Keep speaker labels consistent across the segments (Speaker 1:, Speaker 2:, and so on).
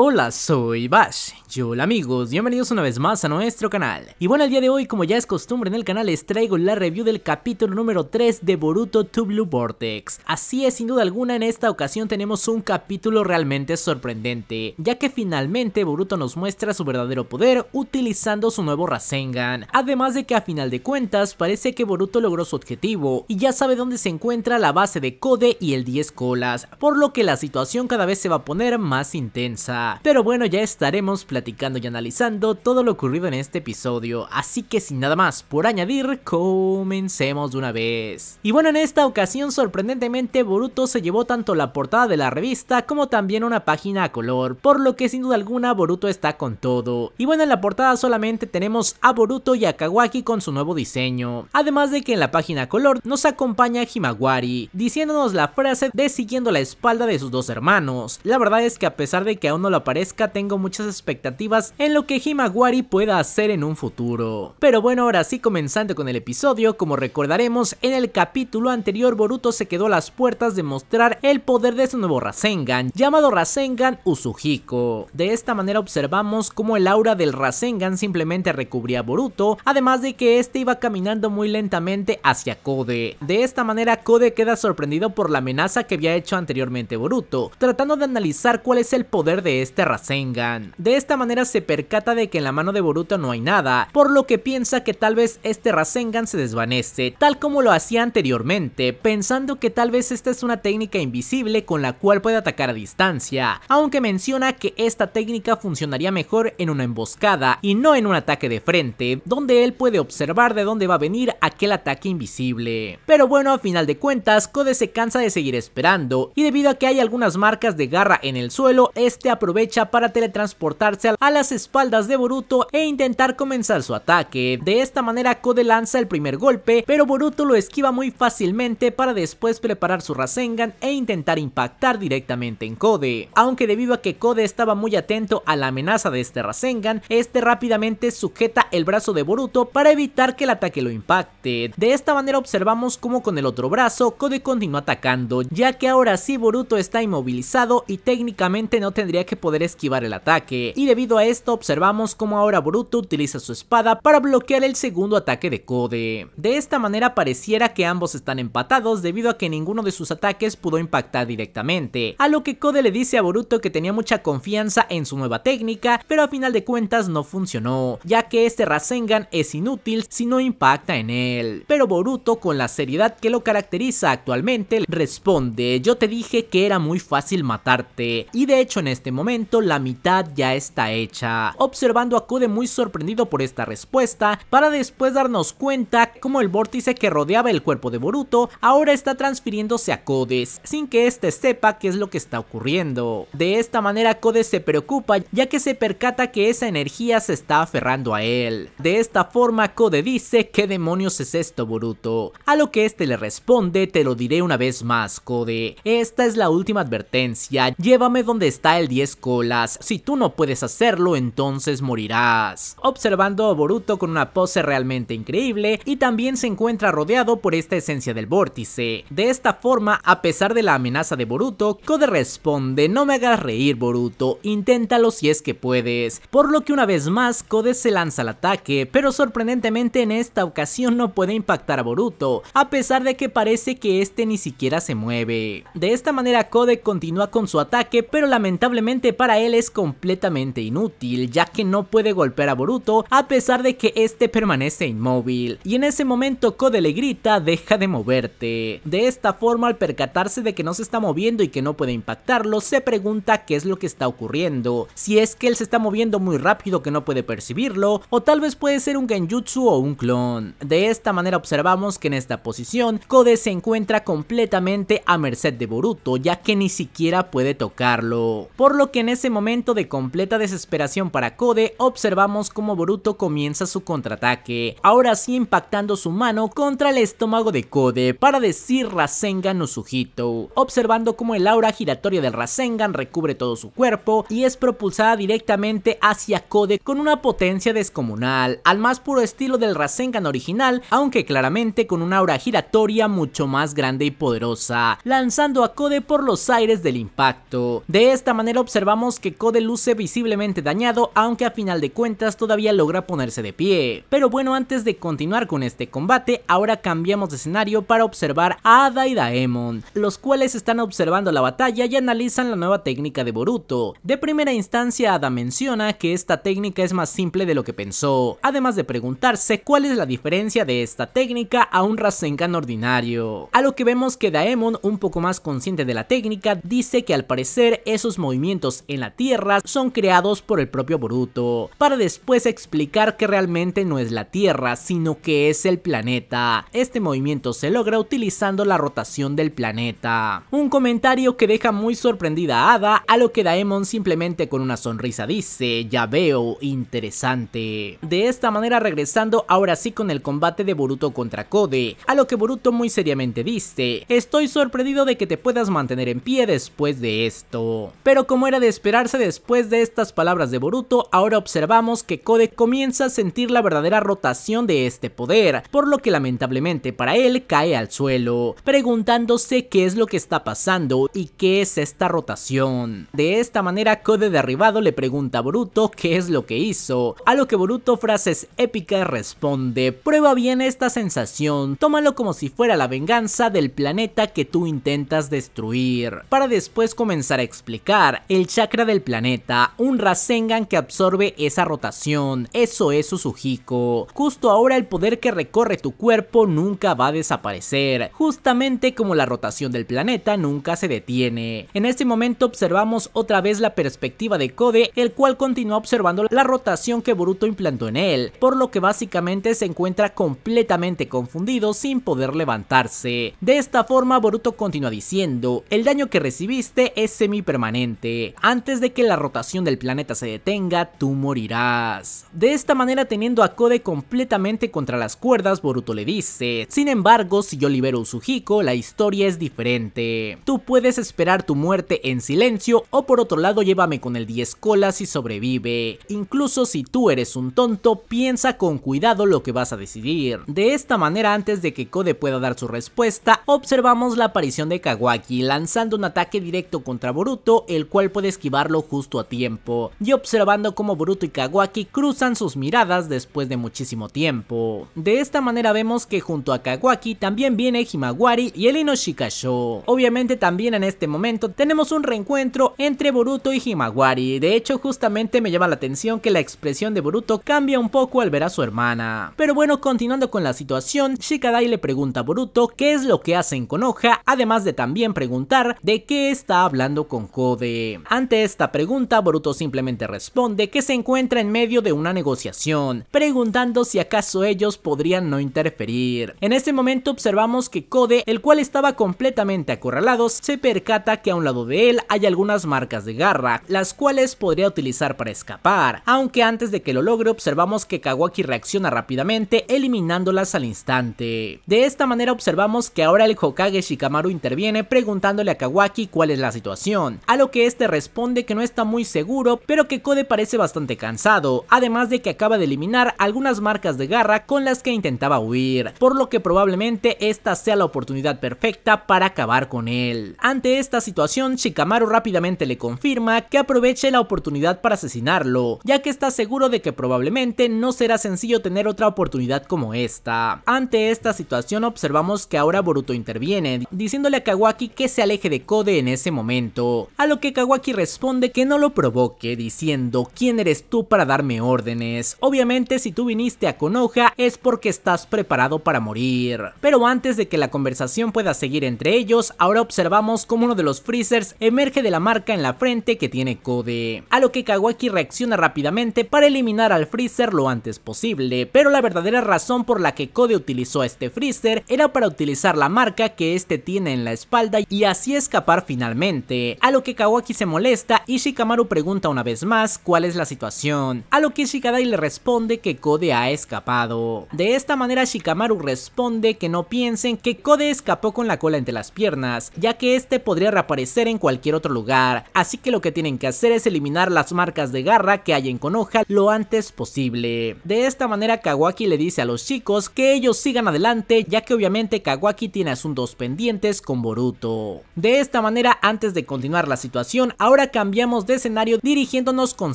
Speaker 1: hola, soy Bash. Yo, hola amigos, bienvenidos una vez más a nuestro canal. Y bueno, el día de hoy, como ya es costumbre en el canal, les traigo la review del capítulo número 3 de Boruto to Blue Vortex. Así es, sin duda alguna, en esta ocasión tenemos un capítulo realmente sorprendente, ya que finalmente Boruto nos muestra su verdadero poder utilizando su nuevo Rasengan. Además de que a final de cuentas, parece que Boruto logró su objetivo y ya sabe dónde se encuentra la base de Code y el 10 colas, por lo que la situación cada vez se va a poner más intensa. Pero bueno, ya estaremos platicando y analizando todo lo ocurrido en este episodio, así que sin nada más por añadir, comencemos de una vez. Y bueno, en esta ocasión sorprendentemente Boruto se llevó tanto la portada de la revista como también una página a color, por lo que sin duda alguna Boruto está con todo. Y bueno, en la portada solamente tenemos a Boruto y a Kawaki con su nuevo diseño, además de que en la página a color nos acompaña Himawari, diciéndonos la frase de siguiendo la espalda de sus dos hermanos. La verdad es que a pesar de que aún no la aparezca tengo muchas expectativas en lo que Himawari pueda hacer en un futuro. Pero bueno, ahora sí comenzando con el episodio, como recordaremos, en el capítulo anterior Boruto se quedó a las puertas de mostrar el poder de su nuevo Rasengan, llamado Rasengan Usuhiko. De esta manera observamos cómo el aura del Rasengan simplemente recubría a Boruto, además de que este iba caminando muy lentamente hacia Kode. De esta manera Kode queda sorprendido por la amenaza que había hecho anteriormente Boruto, tratando de analizar cuál es el poder de este este Rasengan. De esta manera se percata de que en la mano de Boruto no hay nada, por lo que piensa que tal vez este Rasengan se desvanece, tal como lo hacía anteriormente, pensando que tal vez esta es una técnica invisible con la cual puede atacar a distancia, aunque menciona que esta técnica funcionaría mejor en una emboscada y no en un ataque de frente, donde él puede observar de dónde va a venir aquel ataque invisible. Pero bueno, a final de cuentas, Code se cansa de seguir esperando, y debido a que hay algunas marcas de garra en el suelo, este aprovecha aprovecha para teletransportarse a las espaldas de Boruto e intentar comenzar su ataque. De esta manera Code lanza el primer golpe, pero Boruto lo esquiva muy fácilmente para después preparar su Rasengan e intentar impactar directamente en Code. Aunque debido a que Code estaba muy atento a la amenaza de este Rasengan, este rápidamente sujeta el brazo de Boruto para evitar que el ataque lo impacte. De esta manera observamos cómo con el otro brazo Code continúa atacando, ya que ahora sí Boruto está inmovilizado y técnicamente no tendría que poder esquivar el ataque, y debido a esto observamos como ahora Boruto utiliza su espada para bloquear el segundo ataque de Code. De esta manera pareciera que ambos están empatados debido a que ninguno de sus ataques pudo impactar directamente, a lo que Code le dice a Boruto que tenía mucha confianza en su nueva técnica, pero a final de cuentas no funcionó, ya que este Rasengan es inútil si no impacta en él. Pero Boruto con la seriedad que lo caracteriza actualmente responde, yo te dije que era muy fácil matarte, y de hecho en este momento la mitad ya está hecha. Observando a acude muy sorprendido por esta respuesta, para después darnos cuenta como el vórtice que rodeaba el cuerpo de Boruto ahora está transfiriéndose a Codes, sin que este sepa qué es lo que está ocurriendo. De esta manera Code se preocupa ya que se percata que esa energía se está aferrando a él. De esta forma Code dice ¿qué demonios es esto Boruto? A lo que este le responde te lo diré una vez más Code, esta es la última advertencia, llévame donde está el 10 colas. Si tú no puedes hacerlo, entonces morirás. Observando a Boruto con una pose realmente increíble y también se encuentra rodeado por esta esencia del vórtice. De esta forma, a pesar de la amenaza de Boruto, Kode responde, no me hagas reír Boruto, inténtalo si es que puedes. Por lo que una vez más, Kode se lanza al ataque, pero sorprendentemente en esta ocasión no puede impactar a Boruto, a pesar de que parece que este ni siquiera se mueve. De esta manera Kode continúa con su ataque, pero lamentablemente este para él es completamente inútil, ya que no puede golpear a Boruto a pesar de que este permanece inmóvil. Y en ese momento code le grita, deja de moverte. De esta forma al percatarse de que no se está moviendo y que no puede impactarlo, se pregunta qué es lo que está ocurriendo. Si es que él se está moviendo muy rápido que no puede percibirlo, o tal vez puede ser un genjutsu o un clon. De esta manera observamos que en esta posición, code se encuentra completamente a merced de Boruto, ya que ni siquiera puede tocarlo. Por lo que en ese momento de completa desesperación para Code, observamos como Boruto comienza su contraataque, ahora sí impactando su mano contra el estómago de Code para decir Rasengan Usujito, observando cómo el aura giratoria del Rasengan recubre todo su cuerpo y es propulsada directamente hacia Code con una potencia descomunal, al más puro estilo del Rasengan original, aunque claramente con una aura giratoria mucho más grande y poderosa, lanzando a Code por los aires del impacto. De esta manera observamos Vamos que Code luce visiblemente dañado, aunque a final de cuentas todavía logra ponerse de pie. Pero bueno, antes de continuar con este combate, ahora cambiamos de escenario para observar a Ada y Daemon, los cuales están observando la batalla y analizan la nueva técnica de Boruto. De primera instancia, Ada menciona que esta técnica es más simple de lo que pensó, además de preguntarse cuál es la diferencia de esta técnica a un Rasengan ordinario. A lo que vemos que Daemon, un poco más consciente de la técnica, dice que al parecer esos movimientos en la Tierra son creados por el propio Boruto, para después explicar que realmente no es la Tierra, sino que es el planeta. Este movimiento se logra utilizando la rotación del planeta. Un comentario que deja muy sorprendida a Ada, a lo que Daemon simplemente con una sonrisa dice, ya veo, interesante. De esta manera regresando ahora sí con el combate de Boruto contra Code, a lo que Boruto muy seriamente dice, estoy sorprendido de que te puedas mantener en pie después de esto. Pero como era de esperarse después de estas palabras de Boruto, ahora observamos que Kode comienza a sentir la verdadera rotación de este poder, por lo que lamentablemente para él cae al suelo, preguntándose qué es lo que está pasando y qué es esta rotación. De esta manera Kode derribado le pregunta a Boruto qué es lo que hizo, a lo que Boruto frases épicas responde, prueba bien esta sensación, tómalo como si fuera la venganza del planeta que tú intentas destruir, para después comenzar a explicar el chakra del planeta, un Rasengan que absorbe esa rotación, eso es Suzuhiko. Justo ahora el poder que recorre tu cuerpo nunca va a desaparecer, justamente como la rotación del planeta nunca se detiene. En este momento observamos otra vez la perspectiva de Kode, el cual continúa observando la rotación que Boruto implantó en él, por lo que básicamente se encuentra completamente confundido sin poder levantarse. De esta forma Boruto continúa diciendo, el daño que recibiste es semipermanente, antes de que la rotación del planeta se detenga, tú morirás. De esta manera teniendo a Code completamente contra las cuerdas, Boruto le dice, sin embargo, si yo libero a Usuhiko, la historia es diferente. Tú puedes esperar tu muerte en silencio o por otro lado llévame con el 10 colas y sobrevive. Incluso si tú eres un tonto, piensa con cuidado lo que vas a decidir. De esta manera, antes de que Code pueda dar su respuesta, observamos la aparición de Kawaki lanzando un ataque directo contra Boruto, el cual puede esquivarlo justo a tiempo, y observando cómo Boruto y Kawaki cruzan sus miradas después de muchísimo tiempo. De esta manera vemos que junto a Kawaki también viene Himawari y el Inoshikasho. Obviamente también en este momento tenemos un reencuentro entre Boruto y Himawari, de hecho justamente me llama la atención que la expresión de Boruto cambia un poco al ver a su hermana. Pero bueno, continuando con la situación, Shikadai le pregunta a Boruto qué es lo que hacen con Hoja, además de también preguntar de qué está hablando con Kode. Ante esta pregunta, Boruto simplemente responde que se encuentra en medio de una negociación, preguntando si acaso ellos podrían no interferir. En este momento observamos que Code, el cual estaba completamente acorralado, se percata que a un lado de él hay algunas marcas de garra, las cuales podría utilizar para escapar, aunque antes de que lo logre observamos que Kawaki reacciona rápidamente eliminándolas al instante. De esta manera observamos que ahora el Hokage Shikamaru interviene preguntándole a Kawaki cuál es la situación, a lo que este responde responde que no está muy seguro, pero que Code parece bastante cansado, además de que acaba de eliminar algunas marcas de garra con las que intentaba huir, por lo que probablemente esta sea la oportunidad perfecta para acabar con él. Ante esta situación, Shikamaru rápidamente le confirma que aproveche la oportunidad para asesinarlo, ya que está seguro de que probablemente no será sencillo tener otra oportunidad como esta. Ante esta situación observamos que ahora Boruto interviene, diciéndole a Kawaki que se aleje de Code en ese momento, a lo que Kawaki responde que no lo provoque diciendo ¿Quién eres tú para darme órdenes? Obviamente si tú viniste a Konoha es porque estás preparado para morir. Pero antes de que la conversación pueda seguir entre ellos, ahora observamos cómo uno de los Freezers emerge de la marca en la frente que tiene Code. A lo que Kawaki reacciona rápidamente para eliminar al Freezer lo antes posible, pero la verdadera razón por la que Code utilizó a este Freezer era para utilizar la marca que este tiene en la espalda y así escapar finalmente. A lo que Kawaki se molesta esta y Shikamaru pregunta una vez más cuál es la situación, a lo que Shikadai le responde que Kode ha escapado. De esta manera Shikamaru responde que no piensen que Kode escapó con la cola entre las piernas, ya que este podría reaparecer en cualquier otro lugar, así que lo que tienen que hacer es eliminar las marcas de garra que hay en Konoha lo antes posible. De esta manera Kawaki le dice a los chicos que ellos sigan adelante ya que obviamente Kawaki tiene asuntos pendientes con Boruto. De esta manera antes de continuar la situación ahora Ahora cambiamos de escenario dirigiéndonos con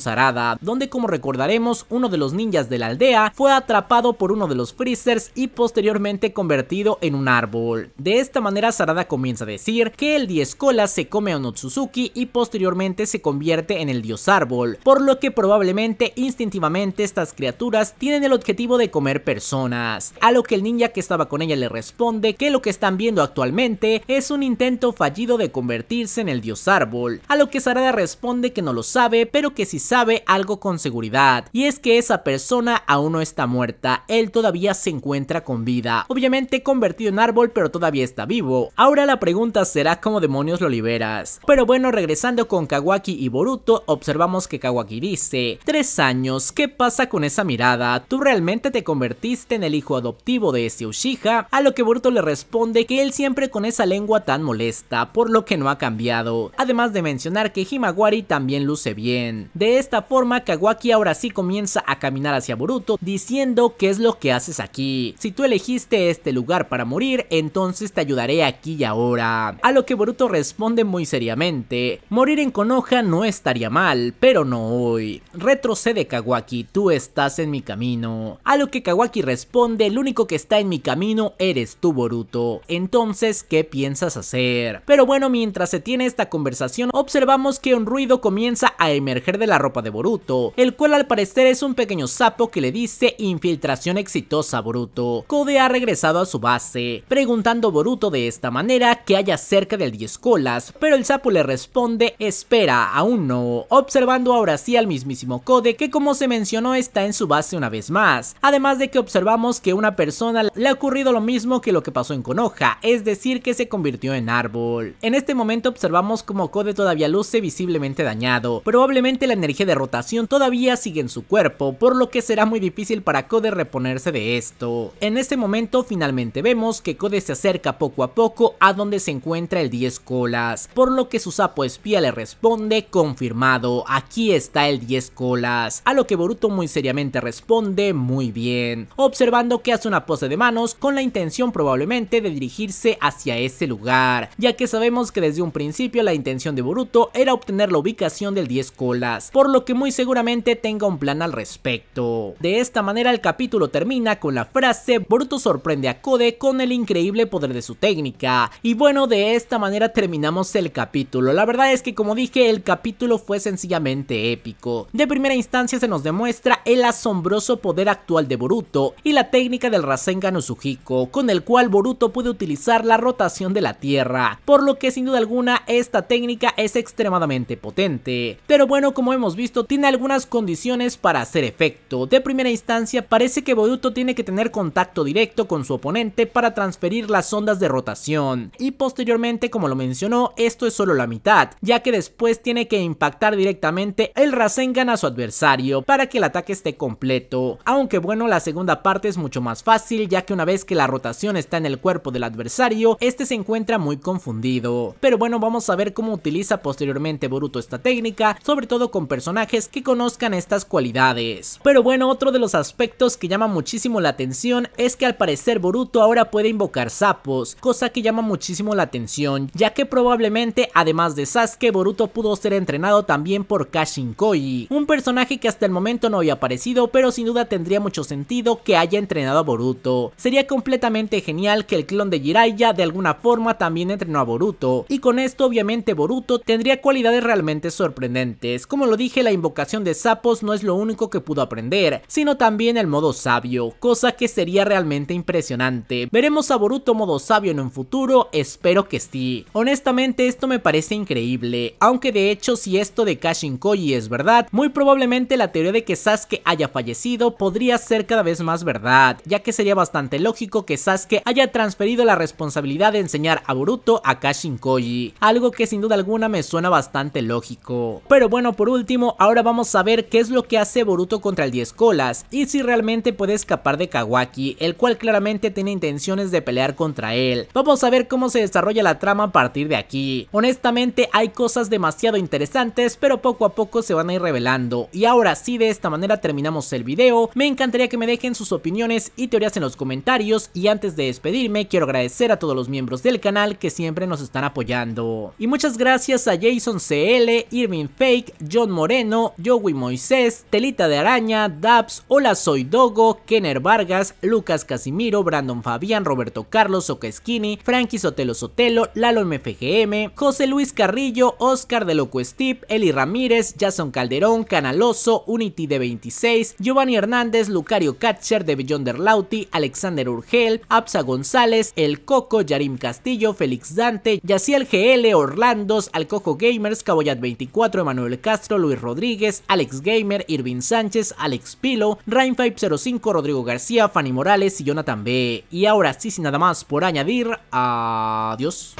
Speaker 1: Sarada, donde como recordaremos uno de los ninjas de la aldea fue atrapado por uno de los freezers y posteriormente convertido en un árbol. De esta manera Sarada comienza a decir que el 10 colas se come a Onotsuzuki y posteriormente se convierte en el dios árbol, por lo que probablemente instintivamente estas criaturas tienen el objetivo de comer personas, a lo que el ninja que estaba con ella le responde que lo que están viendo actualmente es un intento fallido de convertirse en el dios árbol, a lo que Sarada responde que no lo sabe, pero que sí sabe algo con seguridad, y es que esa persona aún no está muerta, él todavía se encuentra con vida, obviamente convertido en árbol pero todavía está vivo. Ahora la pregunta será cómo demonios lo liberas. Pero bueno, regresando con Kawaki y Boruto, observamos que Kawaki dice, tres años, ¿qué pasa con esa mirada? ¿Tú realmente te convertiste en el hijo adoptivo de ese Uchiha? A lo que Boruto le responde que él siempre con esa lengua tan molesta, por lo que no ha cambiado. Además de mencionar que Himawari también luce bien. De esta forma, Kawaki ahora sí comienza a caminar hacia Boruto diciendo qué es lo que haces aquí. Si tú elegiste este lugar para morir, entonces te ayudaré aquí y ahora. A lo que Boruto responde muy seriamente, morir en Konoha no estaría mal, pero no hoy. Retrocede Kawaki, tú estás en mi camino. A lo que Kawaki responde, el único que está en mi camino eres tú Boruto. Entonces, ¿qué piensas hacer? Pero bueno, mientras se tiene esta conversación, observamos que un ruido comienza a emerger de la ropa de Boruto, el cual al parecer es un pequeño sapo que le dice infiltración exitosa Boruto. Kode ha regresado a su base, preguntando a Boruto de esta manera que haya cerca del 10 colas, pero el sapo le responde espera, aún no, observando ahora sí al mismísimo Kode que como se mencionó está en su base una vez más, además de que observamos que una persona le ha ocurrido lo mismo que lo que pasó en Konoha, es decir que se convirtió en árbol. En este momento observamos como Kode todavía luce visiblemente dañado. Probablemente la energía de rotación todavía sigue en su cuerpo, por lo que será muy difícil para Code reponerse de esto. En este momento finalmente vemos que Code se acerca poco a poco a donde se encuentra el 10 colas, por lo que su sapo espía le responde confirmado, aquí está el 10 colas, a lo que Boruto muy seriamente responde muy bien, observando que hace una pose de manos con la intención probablemente de dirigirse hacia ese lugar, ya que sabemos que desde un principio la intención de Boruto es a obtener la ubicación del 10 colas, por lo que muy seguramente tenga un plan al respecto. De esta manera el capítulo termina con la frase Boruto sorprende a Code con el increíble poder de su técnica. Y bueno, de esta manera terminamos el capítulo. La verdad es que como dije, el capítulo fue sencillamente épico. De primera instancia se nos demuestra el asombroso poder actual de Boruto y la técnica del Rasengan Usuhiko, con el cual Boruto puede utilizar la rotación de la tierra, por lo que sin duda alguna esta técnica es extremadamente potente, pero bueno como hemos visto tiene algunas condiciones para hacer efecto, de primera instancia parece que Boduto tiene que tener contacto directo con su oponente para transferir las ondas de rotación, y posteriormente como lo mencionó esto es solo la mitad, ya que después tiene que impactar directamente el Rasengan a su adversario para que el ataque esté completo, aunque bueno la segunda parte es mucho más fácil ya que una vez que la rotación está en el cuerpo del adversario, este se encuentra muy confundido, pero bueno vamos a ver cómo utiliza posteriormente Boruto esta técnica, sobre todo con personajes que conozcan estas cualidades. Pero bueno, otro de los aspectos que llama muchísimo la atención es que al parecer Boruto ahora puede invocar sapos, cosa que llama muchísimo la atención, ya que probablemente además de Sasuke, Boruto pudo ser entrenado también por Kashin Koji, un personaje que hasta el momento no había aparecido, pero sin duda tendría mucho sentido que haya entrenado a Boruto. Sería completamente genial que el clon de Jiraiya de alguna forma también entrenó a Boruto, y con esto obviamente Boruto tendría cualquier realmente sorprendentes. Como lo dije, la invocación de sapos no es lo único que pudo aprender, sino también el modo sabio, cosa que sería realmente impresionante. Veremos a Boruto modo sabio en un futuro, espero que sí. Honestamente esto me parece increíble, aunque de hecho si esto de Kashin Koji es verdad, muy probablemente la teoría de que Sasuke haya fallecido podría ser cada vez más verdad, ya que sería bastante lógico que Sasuke haya transferido la responsabilidad de enseñar a Boruto a Kashin Koji, algo que sin duda alguna me suena bastante lógico. Pero bueno, por último, ahora vamos a ver qué es lo que hace Boruto contra el 10 colas y si realmente puede escapar de Kawaki, el cual claramente tiene intenciones de pelear contra él. Vamos a ver cómo se desarrolla la trama a partir de aquí. Honestamente hay cosas demasiado interesantes, pero poco a poco se van a ir revelando. Y ahora sí, de esta manera terminamos el video. Me encantaría que me dejen sus opiniones y teorías en los comentarios y antes de despedirme quiero agradecer a todos los miembros del canal que siempre nos están apoyando. Y muchas gracias a Jason Jason CL, Irving Fake, John Moreno, Joey Moisés, Telita de Araña, Dabs, Hola Soy Dogo, Kenner Vargas, Lucas Casimiro, Brandon Fabián, Roberto Carlos, Ocasquini, Frankie Sotelo Sotelo, Lalo MFGM, José Luis Carrillo, Oscar de Loco Steve, Eli Ramírez, Jason Calderón, Canaloso, Unity de 26, Giovanni Hernández, Lucario Catcher de Beyond Lauti, Alexander Urgel, Absa González, El Coco, Yarim Castillo, Félix Dante, Yaciel GL, Orlandos, Alcojo Gay, Gamers, Caboyat24, Emanuel Castro, Luis Rodríguez, Alex Gamer, Irvin Sánchez, Alex Pilo, Rain505, Rodrigo García, Fanny Morales y Jonathan B. Y ahora sí, sin nada más por añadir, adiós.